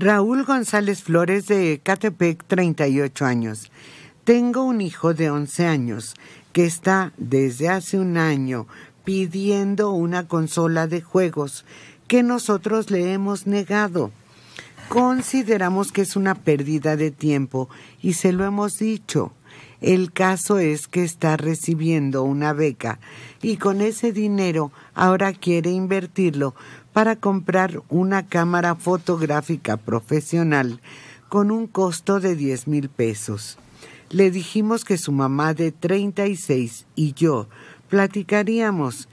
Raúl González Flores de Catepec, 38 años. Tengo un hijo de 11 años que está desde hace un año pidiendo una consola de juegos que nosotros le hemos negado. Consideramos que es una pérdida de tiempo y se lo hemos dicho. El caso es que está recibiendo una beca y con ese dinero ahora quiere invertirlo para comprar una cámara fotográfica profesional con un costo de 10 mil pesos. Le dijimos que su mamá de 36 y yo platicaríamos.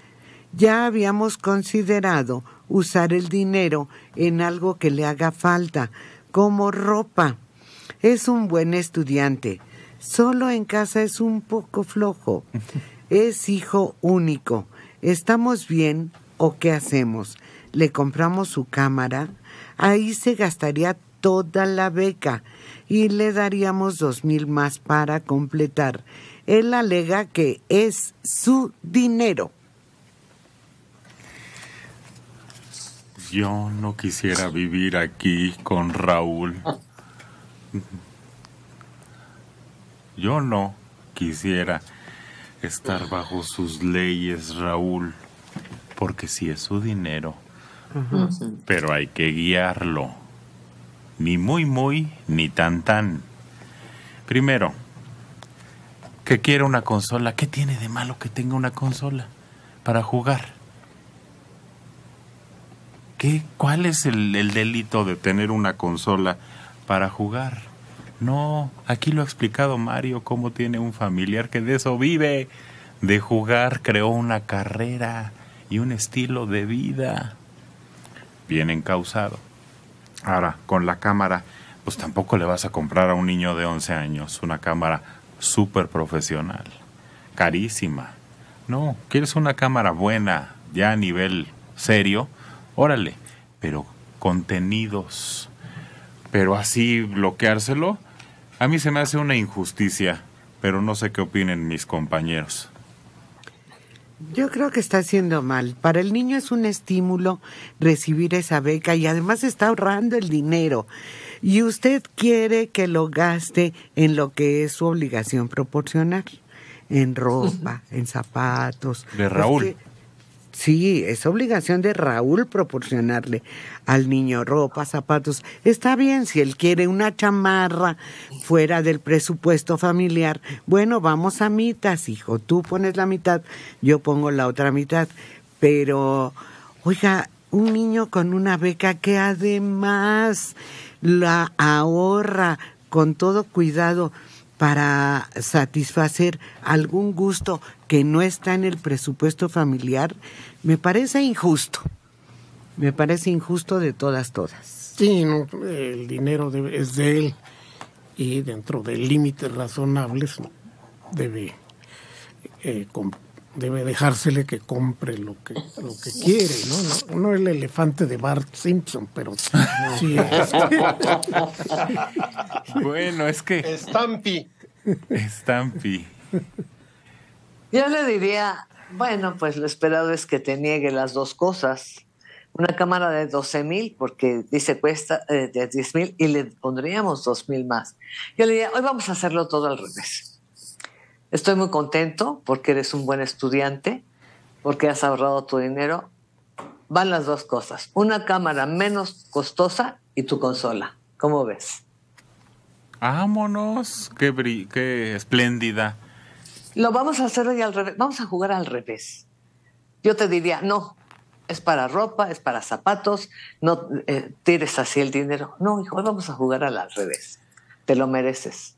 Ya habíamos considerado usar el dinero en algo que le haga falta, como ropa. Es un buen estudiante. Solo en casa es un poco flojo. Es hijo único. ¿Estamos bien o qué hacemos? le compramos su cámara, ahí se gastaría toda la beca y le daríamos dos mil más para completar. Él alega que es su dinero. Yo no quisiera vivir aquí con Raúl. Yo no quisiera estar bajo sus leyes, Raúl, porque si es su dinero, pero hay que guiarlo. Ni muy, muy, ni tan, tan. Primero, que quiere una consola. ¿Qué tiene de malo que tenga una consola para jugar? ¿Qué, ¿Cuál es el, el delito de tener una consola para jugar? No, aquí lo ha explicado Mario, cómo tiene un familiar que de eso vive, de jugar, creó una carrera y un estilo de vida bien encausado. Ahora, con la cámara, pues tampoco le vas a comprar a un niño de 11 años una cámara súper profesional, carísima. No, quieres una cámara buena, ya a nivel serio, órale, pero contenidos. Pero así bloqueárselo, a mí se me hace una injusticia, pero no sé qué opinen mis compañeros. Yo creo que está haciendo mal. Para el niño es un estímulo recibir esa beca y además está ahorrando el dinero. Y usted quiere que lo gaste en lo que es su obligación proporcional, en ropa, en zapatos. De Raúl. Sí, es obligación de Raúl proporcionarle al niño ropa, zapatos. Está bien, si él quiere una chamarra fuera del presupuesto familiar, bueno, vamos a mitas, hijo. Tú pones la mitad, yo pongo la otra mitad. Pero, oiga, un niño con una beca que además la ahorra con todo cuidado para satisfacer algún gusto que no está en el presupuesto familiar, me parece injusto. Me parece injusto de todas, todas. Sí, el dinero es de él y dentro de límites razonables debe eh, debe dejársele que compre lo que, lo que quiere, ¿no? ¿no? es el elefante de Bart Simpson, pero sí. Este. bueno, es que... Stampy. Stampy. Yo le diría, bueno, pues lo esperado es que te niegue las dos cosas. Una cámara de 12 mil, porque dice cuesta eh, de 10 mil, y le pondríamos 2 mil más. Yo le diría, hoy vamos a hacerlo todo al revés Estoy muy contento porque eres un buen estudiante, porque has ahorrado tu dinero. Van las dos cosas, una cámara menos costosa y tu consola. ¿Cómo ves? Vámonos, qué, espléndida. Lo vamos a hacer hoy al revés, vamos a jugar al revés. Yo te diría, no, es para ropa, es para zapatos, no eh, tires así el dinero. No, hijo, vamos a jugar al revés. Te lo mereces.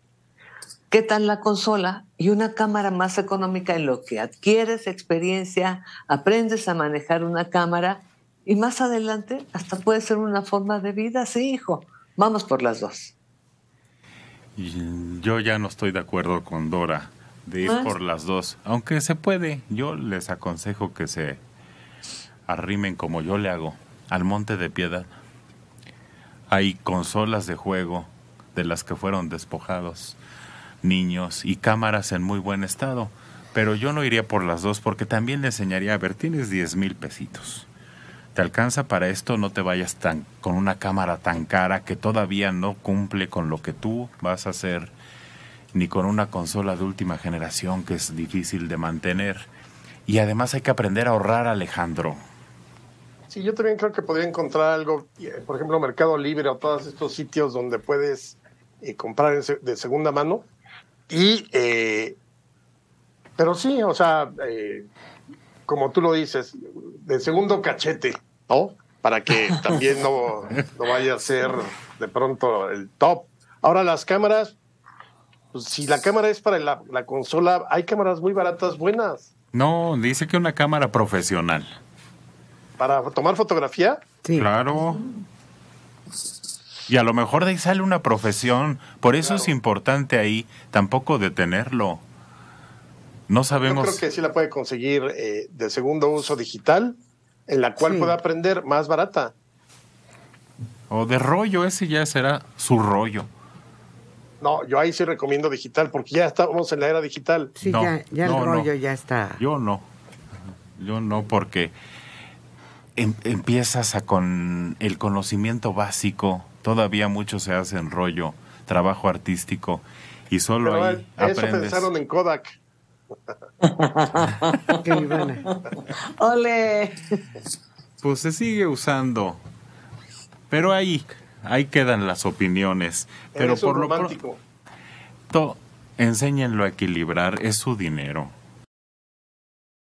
¿Qué tal la consola? Y una cámara más económica en lo que adquieres experiencia, aprendes a manejar una cámara y más adelante hasta puede ser una forma de vida. Sí, hijo, vamos por las dos. Yo ya no estoy de acuerdo con Dora de ir ah. por las dos, aunque se puede. Yo les aconsejo que se arrimen como yo le hago al Monte de Piedad. Hay consolas de juego de las que fueron despojados niños y cámaras en muy buen estado. Pero yo no iría por las dos porque también le enseñaría, a ver, tienes 10 mil pesitos. ¿Te alcanza para esto? No te vayas tan, con una cámara tan cara que todavía no cumple con lo que tú vas a hacer, ni con una consola de última generación que es difícil de mantener. Y además hay que aprender a ahorrar, Alejandro. Sí, yo también creo que podría encontrar algo, eh, por ejemplo, Mercado Libre o todos estos sitios donde puedes eh, comprar de segunda mano. Y, eh, pero sí, o sea, eh, como tú lo dices, de segundo cachete, ¿no? Para que también no, vaya a ser de pronto el top. Ahora las cámaras, pues, si la cámara es para la, la consola, hay cámaras muy baratas buenas. No, dice que una cámara profesional. ¿Para tomar fotografía? Sí. Claro. Y a lo mejor de ahí sale una profesión. Por eso es importante ahí tampoco detenerlo. No sabemos. Yo creo que sí la puede conseguir eh, de segundo uso digital, en la cual pueda aprender más barata. O de rollo, ese ya será su rollo. No, yo ahí sí recomiendo digital, porque ya estamos en la era digital. Sí, ya, el rollo ya está. Yo no. Yo no, porque em, empiezas a con el conocimiento básico Todavía mucho se hace en rollo, trabajo artístico, y solo ahí eso pensaron en Kodak. ¡Ole! Pues se sigue usando. Pero ahí, ahí quedan las opiniones. Pero por lo pronto, enséñenlo a equilibrar, es su dinero.